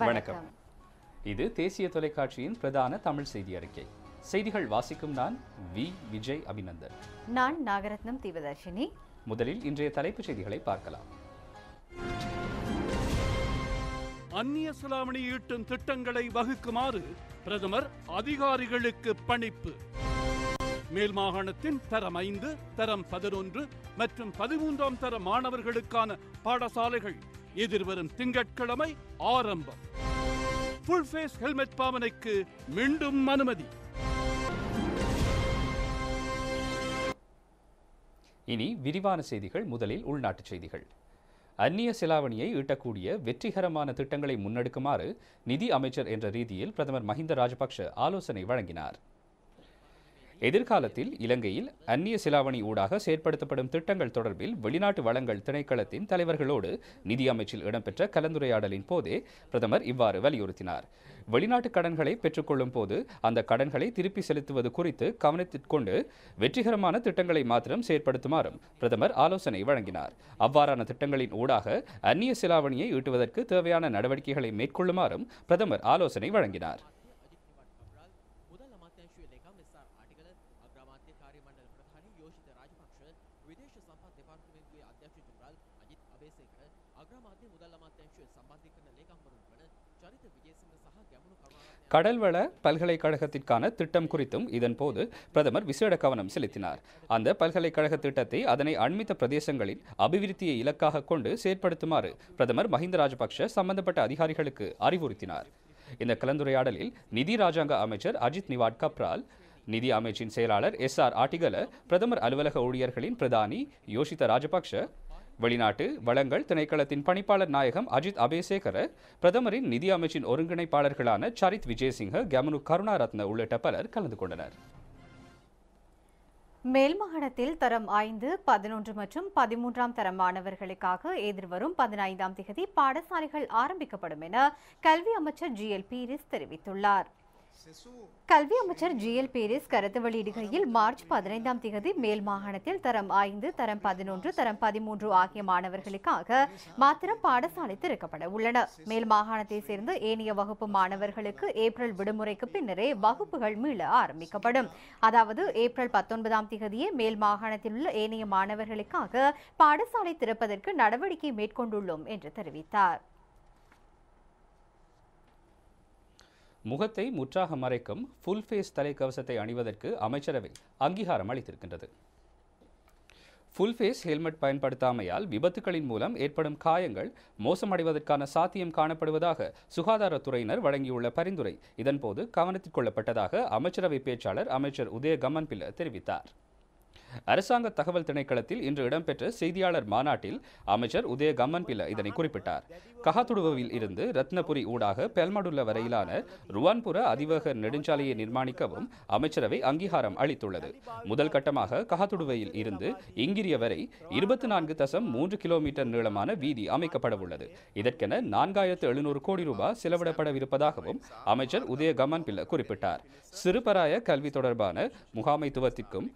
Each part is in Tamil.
வணக்கம் இது தேசிய தொலைக்காட்சியின் பிரதான தமிழ் செய்தி அறிக்கை செய்திகள் வாசிக்கும் நான் வி விஜய் அபிநந்தன் நான் நாகரத்னம் தீபதர்ஷினி முதலில் இன்றைய தலைப்புச் செய்திகளை பார்க்கலாம் அந்நிய செலாவணி ஈட்டும் திட்டங்களை வகுக்குமாறு பிரதமர் அதிகாரிகளுக்கு பணிப்பு மேல் மாகாணத்தின் தரம் ஐந்து தரம் பதினொன்று மற்றும் பதிமூன்றாம் தர மாணவர்களுக்கான பாடசாலைகள் எதிர்வரும் திங்கட்கிழமை ஆரம்பம் ஃபேஸ் ஹெல்மெட் பாவனைக்கு மீண்டும் அனுமதி இனி விரிவான செய்திகள் முதலில் உள்நாட்டுச் செய்திகள் அந்நிய செலாவணியை ஈட்டக்கூடிய வெற்றிகரமான திட்டங்களை முன்னெடுக்குமாறு நிதி அமைச்சர் என்ற ரீதியில் பிரதமர் மஹிந்த ராஜபக்ஷ ஆலோசனை வழங்கினார் எதிர்காலத்தில் இலங்கையில் அந்நிய சிலாவணி ஊடாக செயற்படுத்தப்படும் திட்டங்கள் தொடர்பில் வெளிநாட்டு வளங்கள் திணைக்களத்தின் தலைவர்களோடு நிதியமைச்சில் இடம்பெற்ற கலந்துரையாடலின் போதே பிரதமர் இவ்வாறு வலியுறுத்தினார் வெளிநாட்டு கடன்களை பெற்றுக்கொள்ளும் போது அந்த கடன்களை திருப்பி செலுத்துவது குறித்து கவனத்திற்கொண்டு வெற்றிகரமான திட்டங்களை மாத்திரம் செயற்படுத்துமாறும் பிரதமர் ஆலோசனை வழங்கினார் அவ்வாறான திட்டங்களின் ஊடாக அந்நிய சிலாவணியை ஈட்டுவதற்கு தேவையான நடவடிக்கைகளை மேற்கொள்ளுமாறும் பிரதமர் ஆலோசனை வழங்கினார் கடல்வள பல்கலைக்கழகத்திற்கான திட்டம் குறித்தும் இதன் போது பிரதமர் விசேட கவனம் செலுத்தினார் அந்த பல்கலைக்கழக திட்டத்தை அதனை அண்மித்த பிரதேசங்களின் அபிவிருத்தியை இலக்காக கொண்டு செயற்படுத்துமாறு பிரதமர் மஹிந்த ராஜபக்ஷ சம்பந்தப்பட்ட அதிகாரிகளுக்கு அறிவுறுத்தினார் இந்த கலந்துரையாடலில் நிதி ராஜாங்க அமைச்சர் அஜித் நிவாட் கப்ரால் நிதி அமைச்சின் செயலாளர் எஸ் ஆர் ஆட்டிகல பிரதமர் அலுவலக ஊழியர்களின் பிரதானி யோஷித ராஜபக்ஷ வெளிநாட்டு வளங்கள் திணைக்களத்தின் பணிப்பாளர் நாயகம் அஜித் அபேசேகர பிரதமரின் நிதி அமைச்சின் ஒருங்கிணைப்பாளர்களான சரித் விஜயசிங்க கமனு கருணாரத்ன உள்ளிட்ட பலர் கலந்து கொண்டனர் மேல்மாகாணத்தில் தரம் ஐந்து பதினொன்று மற்றும் பதிமூன்றாம் தர மாணவர்களுக்காக எதிர்வரும் பதினைந்தாம் திகதி பாடசாலைகள் ஆரம்பிக்கப்படும் என கல்வி அமைச்சர் ஜி எல் பீரிஸ் தெரிவித்துள்ளார் கல்வி அமைச்சர் ஜி எல் பேரிஸ் கருத்து வெளியிடுகையில் மார்ச் பதினைந்தாம் தேதி மேல் மாகாணத்தில் தரம் ஐந்து தரம் பதினொன்று தரம் பதிமூன்று ஆகிய மாணவர்களுக்காக மாத்திரம் பாடசாலை திறக்கப்பட உள்ளன மேல் மாகாணத்தைச் சேர்ந்த ஏனைய வகுப்பு மாணவர்களுக்கு ஏப்ரல் விடுமுறைக்கு பின்னரே வகுப்புகள் மீள ஆரம்பிக்கப்படும் அதாவது ஏப்ரல் பத்தொன்பதாம் தேதியே மேல் மாகாணத்தில் உள்ள ஏனைய மாணவர்களுக்காக பாடசாலை திறப்பதற்கு நடவடிக்கை மேற்கொண்டுள்ளோம் என்று தெரிவித்தார் முகத்தை முற்றாக மறைக்கும் ஃபுல் ஃபேஸ் தலைக்கவசத்தை அணிவதற்கு அமைச்சரவை அங்கீகாரம் அளித்திருக்கின்றது ஃபுல் ஃபேஸ் ஹெல்மெட் பயன்படுத்தாமையால் விபத்துகளின் மூலம் ஏற்படும் காயங்கள் மோசமடைவதற்கான சாத்தியம் காணப்படுவதாக சுகாதாரத்துறையினர் வழங்கியுள்ள பரிந்துரை இதன்போது கவனத்தில் கொள்ளப்பட்டதாக அமைச்சரவை பேச்சாளர் அமைச்சர் உதய கமன் பில்ல தெரிவித்தார் அரசாங்க தகவல் திணைக்களத்தில் இன்று இடம்பெற்ற செய்தியாளர் மாநாட்டில் அமைச்சர் உதய கம்மன் பில்ல இதனை குறிப்பிட்டார் கஹாத்துடுவில் இருந்து ரத்னபுரி ஊடாக பெல்மடுல்ல வரையிலான ருவான்புர அதிவேக நெடுஞ்சாலையை நிர்மாணிக்கவும் அமைச்சரவை அங்கீகாரம் அளித்துள்ளது முதல் கட்டமாக கஹாத்துடுவையில் இருந்து இங்கிரிய வரை இருபத்தி நான்கு தசம் மூன்று கிலோமீட்டர் நீளமான வீதி அமைக்கப்படவுள்ளது இதற்கென நான்காயிரத்து எழுநூறு கோடி ரூபாய் செலவிடப்படவிருப்பதாகவும் அமைச்சர் உதய கமன் குறிப்பிட்டார் சிறுபராய கல்வி தொடர்பான முகாமைத்துவத்திற்கும்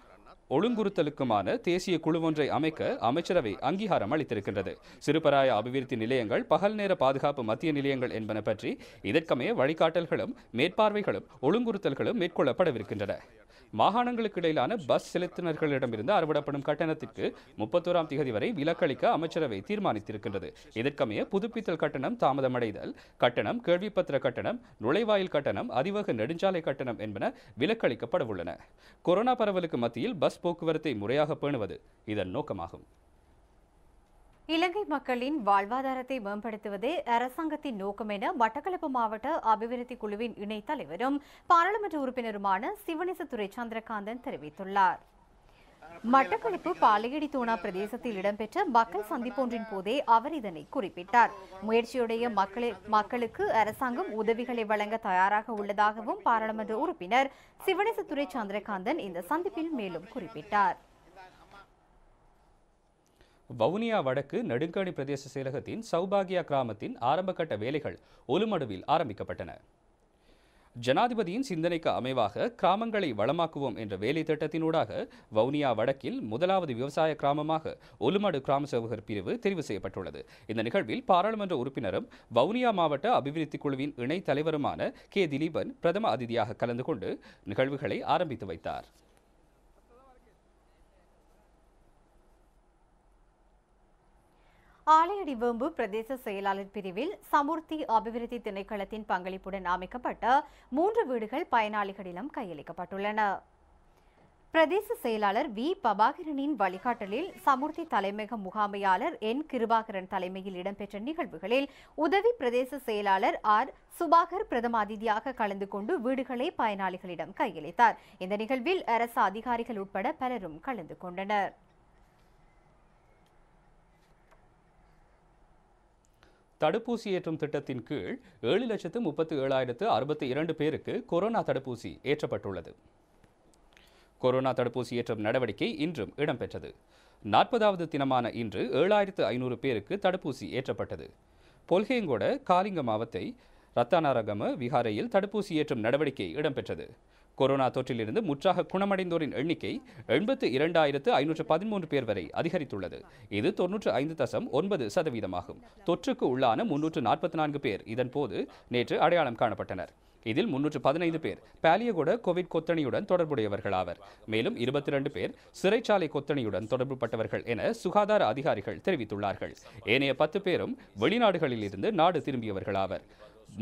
ஒழுங்குறுத்தலுக்குமான தேசிய குழுவொன்றை அமைக்க அமைச்சரவை அங்கீகாரம் அளித்திருக்கின்றது சிறுபராய அபிவிருத்தி நிலையங்கள் பகல் நேர பாதுகாப்பு மத்திய நிலையங்கள் என்பன பற்றி இதற்கமைய வழிகாட்டல்களும் மேற்பார்வைகளும் ஒழுங்குறுத்தல்களும் மேற்கொள்ளப்படவிருக்கின்றன மாகாணங்களுக்கு இடையிலான பஸ் செலுத்தினர்களிடமிருந்து அறுவிடப்படும் கட்டணத்திற்கு முப்பத்தோராம் திகதி வரை விலக்களிக்க அமைச்சரவை தீர்மானித்திருக்கின்றது இதற்கமைய புதுப்பித்தல் கட்டணம் தாமதமடைதல் கட்டணம் கேள்விப்பத்திர கட்டணம் நுழைவாயில் கட்டணம் அதிவக நெடுஞ்சாலை கட்டணம் என்பன விலக்களிக்கப்படவுள்ளன கொரோனா பரவலுக்கு மத்தியில் பஸ் போக்குவரத்தை முறையாக பேணுவது இதன் நோக்கமாகும் இலங்கை மக்களின் வாழ்வாதாரத்தை மேம்படுத்துவதே அரசாங்கத்தின் நோக்கம் என மட்டக்களப்பு மாவட்ட அபிவிருத்தி குழுவின் இணைத் தலைவரும் பாராளுமன்ற உறுப்பினருமான துறை சந்திரகாந்தன் தெரிவித்துள்ளார் மட்டக்களப்பு பாலையடி தோணா பிரதேசத்தில் இடம்பெற்ற மக்கள் சந்திப்பொன்றின் போதே அவர் இதனை குறிப்பிட்டார் முயற்சியுடைய மக்களுக்கு அரசாங்கம் உதவிகளை வழங்க தயாராக உள்ளதாகவும் பாராளுமன்ற உறுப்பினர் சிவனேசத்துறை சந்திரகாந்தன் இந்த சந்திப்பில் மேலும் குறிப்பிட்டார் வவுனியா வடக்கு நெடுங்காணி பிரதேச செயலகத்தின் சௌபாகியா கிராமத்தின் ஆரம்பகட்ட வேலைகள் ஒலுமடுவில் ஆரம்பிக்கப்பட்டன ஜனாதிபதியின் சிந்தனைக்கு அமைவாக கிராமங்களை வளமாக்குவோம் என்ற வேலை திட்டத்தினூடாக வவுனியா வடக்கில் முதலாவது விவசாய கிராமமாக ஒலுமடு கிராம சேவகர் பிரிவு தெரிவு செய்யப்பட்டுள்ளது இந்த நிகழ்வில் பாராளுமன்ற உறுப்பினரும் வவுனியா மாவட்ட அபிவிருத்தி குழுவின் இணை தலைவருமான கே திலீபன் பிரதம அதிதியாக கலந்து கொண்டு நிகழ்வுகளை ஆரம்பித்து வைத்தார் ஆலையடி வேம்பு பிரதேச செயலாளர் பிரிவில் சமுர்த்தி அபிவிருத்தி திணைக்களத்தின் பங்களிப்புடன் அமைக்கப்பட்ட மூன்று வீடுகள் பயனாளிகளிடம் கையளிக்கப்பட்டுள்ளன பிரதேச செயலாளர் வி பபாகரனின் வழிகாட்டலில் சமுர்த்தி தலைமையக முகாமையாளர் என் கிருபாகரன் தலைமையில் இடம்பெற்ற நிகழ்வுகளில் உதவி பிரதேச செயலாளர் ஆர் சுபாகர் பிரதம அதிதியாக கலந்து கொண்டு வீடுகளை பயனாளிகளிடம் கையளித்தார் இந்த நிகழ்வில் அரசு அதிகாரிகள் உட்பட பலரும் கலந்து கொண்டனர் தடுப்பூசி ஏற்றும் திட்டத்தின் கீழ் ஏழு லட்சத்து முப்பத்தி ஏழாயிரத்து அறுபத்தி இரண்டு பேருக்கு கொரோனா தடுப்பூசி ஏற்றப்பட்டுள்ளது கொரோனா தடுப்பூசி ஏற்றும் நடவடிக்கை இன்றும் இடம்பெற்றது நாற்பதாவது தினமான இன்று ஏழாயிரத்து ஐநூறு பேருக்கு தடுப்பூசி ஏற்றப்பட்டது பொல்கேங்கோட காலிங்க மாவத்தை ரத்தானாரகம விகாரையில் தடுப்பூசி ஏற்றும் நடவடிக்கை இடம்பெற்றது கொரோனா தொற்றிலிருந்து முற்றாக குணமடைந்தோரின் எண்ணிக்கை எண்பத்து இரண்டாயிரத்து ஐநூற்று பதிமூன்று பேர் வரை அதிகரித்துள்ளது இது தொன்னூற்று ஐந்து தசம் ஒன்பது சதவீதமாகும் தொற்றுக்கு உள்ளான முன்னூற்று நாற்பத்தி நான்கு பேர் இதன் போது நேற்று அடையாளம் காணப்பட்டனர் இதில் முன்னூற்று பதினைந்து பேர் பாலியகுட கோவிட் கொத்தணியுடன் தொடர்புடையவர்களாவர் மேலும் இருபத்தி ரெண்டு பேர் சிறைச்சாலை கொத்தணியுடன் தொடர்புபட்டவர்கள் என சுகாதார அதிகாரிகள் தெரிவித்துள்ளார்கள் ஏனைய பத்து பேரும் வெளிநாடுகளில் இருந்து நாடு திரும்பியவர்களாவர்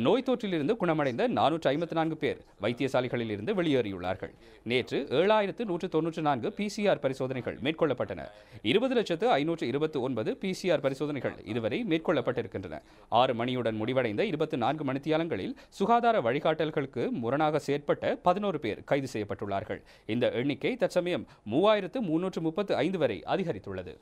நோய் தொற்றிலிருந்து குணமடைந்த நானூற்று ஐம்பத்தி நான்கு பேர் வைத்தியசாலைகளில் இருந்து வெளியேறியுள்ளார்கள் நேற்று ஏழாயிரத்து நூற்று தொன்னூற்று நான்கு பிசிஆர் பரிசோதனைகள் மேற்கொள்ளப்பட்டன இருபது லட்சத்து ஐநூற்று இருபத்தி ஒன்பது பிசிஆர் பரிசோதனைகள் இதுவரை மேற்கொள்ளப்பட்டிருக்கின்றன ஆறு மணியுடன் முடிவடைந்த இருபத்தி நான்கு மணித்தியாலங்களில் சுகாதார வழிகாட்டல்களுக்கு முரணாக செயற்பட்ட பதினோரு பேர் கைது செய்யப்பட்டுள்ளார்கள் இந்த எண்ணிக்கை தற்சமயம் மூவாயிரத்து முன்னூற்று முப்பத்து ஐந்து வரை அதிகரித்துள்ளது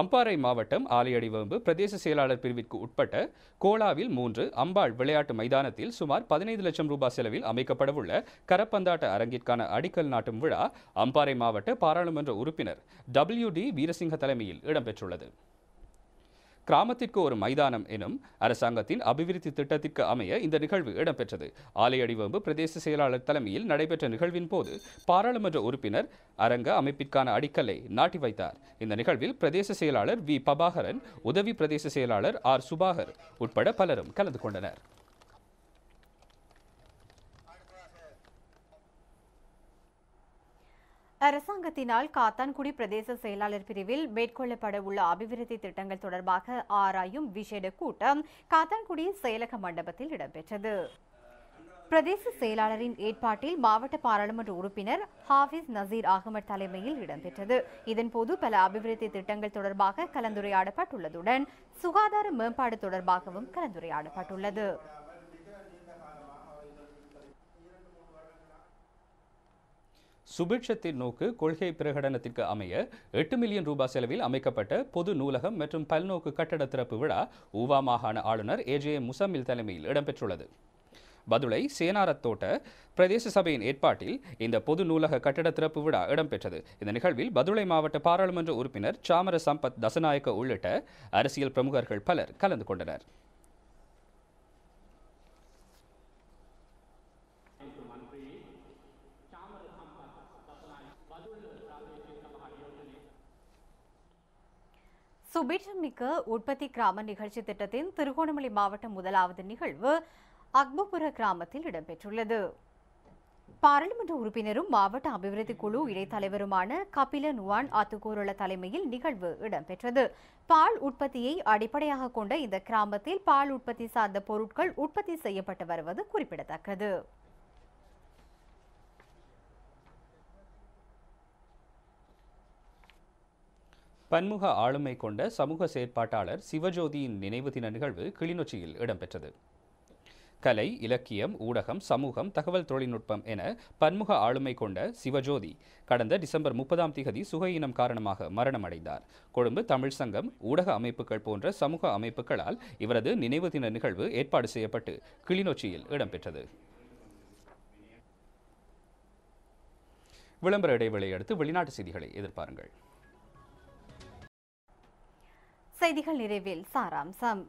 அம்பாறை மாவட்டம் ஆலையடிவம்பு பிரதேச செயலாளர் பிரிவிற்கு உட்பட்ட கோலாவில் மூன்று அம்பாள் விளையாட்டு மைதானத்தில் சுமார் பதினைந்து லட்சம் ரூபாய் செலவில் அமைக்கப்படவுள்ள கரப்பந்தாட்ட அரங்கிற்கான அடிக்கல் நாட்டும் விழா அம்பாறை மாவட்ட பாராளுமன்ற உறுப்பினர் டபிள்யூ டி வீரசிங்க தலைமையில் இடம்பெற்றுள்ளது கிராமத்திற்கு ஒரு மைதானம் எனும் அரசாங்கத்தின் அபிவிருத்தி திட்டத்திற்கு அமைய இந்த நிகழ்வு இடம்பெற்றது ஆலையடிவம்பு பிரதேச செயலாளர் தலைமையில் நடைபெற்ற நிகழ்வின் போது பாராளுமன்ற உறுப்பினர் அரங்க அமைப்பிற்கான அடிக்கல்லை நாட்டி வைத்தார் இந்த நிகழ்வில் பிரதேச செயலாளர் வி பபாகரன் உதவி பிரதேச செயலாளர் ஆர் சுபாகர் உட்பட பலரும் கலந்து கொண்டனர் அரசாங்கத்தினால் காத்தான்குடி பிரதேச செயலாளர் பிரிவில் மேற்கொள்ளப்பட உள்ள அபிவிருத்தி திட்டங்கள் தொடர்பாக ஆராயும் விசேட கூட்டம் காத்தான்குடி செயலக மண்டபத்தில் இடம்பெற்றது பிரதேச செயலாளரின் ஏற்பாட்டில் மாவட்ட பாராளுமன்ற உறுப்பினர் ஹாஃபிஸ் நசீர் அகமது தலைமையில் இடம்பெற்றது இதன்போது பல அபிவிருத்தி திட்டங்கள் தொடர்பாக கலந்துரையாடப்பட்டுள்ளதுடன் சுகாதார மேம்பாடு தொடர்பாகவும் கலந்துரையாடப்பட்டுள்ளது சுபிட்சத்தின் நோக்கு கொள்கை பிரகடனத்திற்கு அமைய எட்டு மில்லியன் ரூபாய் செலவில் அமைக்கப்பட்ட பொது நூலகம் மற்றும் பல்நோக்கு கட்டட திறப்பு விழா ஊவா மாகாண ஆளுநர் ஏஜே முசமில் தலைமையில் இடம்பெற்றுள்ளது பதுளை சேனாரத்தோட்ட பிரதேச சபையின் ஏற்பாட்டில் இந்த பொது நூலக கட்டட திறப்பு விழா இடம்பெற்றது இந்த நிகழ்வில் பதுளை மாவட்ட பாராளுமன்ற உறுப்பினர் சாமர சம்பத் தசநாயக்க உள்ளிட்ட அரசியல் பிரமுகர்கள் பலர் கலந்து கொண்டனர் சுபீட்சம் மிக்க உற்பத்தி கிராம நிகழ்ச்சி திட்டத்தின் திருகோணமலை மாவட்டம் முதலாவது நிகழ்வு அக்பபுர கிராமத்தில் இடம்பெற்றுள்ளது பாராளுமன்ற உறுப்பினரும் மாவட்ட அபிவிருத்தி குழு இடைத்தலைவருமான தலைவருமான கபில நுவான் ஆத்துக்கூரள தலைமையில் நிகழ்வு இடம்பெற்றது பால் உற்பத்தியை அடிப்படையாக கொண்ட இந்த கிராமத்தில் பால் உற்பத்தி சார்ந்த பொருட்கள் உற்பத்தி செய்யப்பட்டு வருவது குறிப்பிடத்தக்கது பன்முக ஆளுமை கொண்ட சமூக செயற்பாட்டாளர் சிவஜோதியின் நினைவு தின நிகழ்வு கிளிநொச்சியில் இடம்பெற்றது கலை இலக்கியம் ஊடகம் சமூகம் தகவல் தொழில்நுட்பம் என பன்முக ஆளுமை கொண்ட சிவஜோதி கடந்த டிசம்பர் முப்பதாம் திகதி சுகையினம் காரணமாக மரணமடைந்தார் கொழும்பு தமிழ் சங்கம் ஊடக அமைப்புகள் போன்ற சமூக அமைப்புகளால் இவரது நினைவு தின நிகழ்வு ஏற்பாடு செய்யப்பட்டு கிளிநொச்சியில் இடம்பெற்றது விளம்பர இடைவெளியை அடுத்து வெளிநாட்டு செய்திகளை எதிர்பாருங்கள் செய்திகள் நிறைவில் சாராம்சம்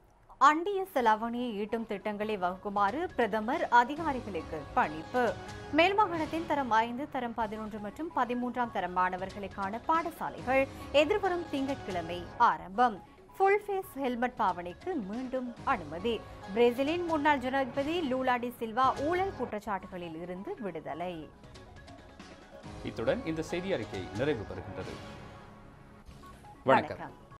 அண்டிய செலாவணியை ஈட்டும் திட்டங்களை வகுக்குமாறு பிரதமர் அதிகாரிகளுக்கு பணிப்பு மேல்மாகாணத்தின் தரம் ஐந்து தரம் பதினொன்று மற்றும் பதிமூன்றாம் தர மாணவர்களுக்கான பாடசாலைகள் எதிர்வரும் திங்கட்கிழமை ஆரம்பம் ஃபுல் ஃபேஸ் ஹெல்மெட் பாவனைக்கு மீண்டும் அனுமதி பிரேசிலின் முன்னாள் ஜனாதிபதி லூலாடி சில்வா ஊழல் குற்றச்சாட்டுகளில் இருந்து விடுதலை இத்துடன் இந்த செய்தி அறிக்கை நிறைவு பெறுகின்றது வணக்கம்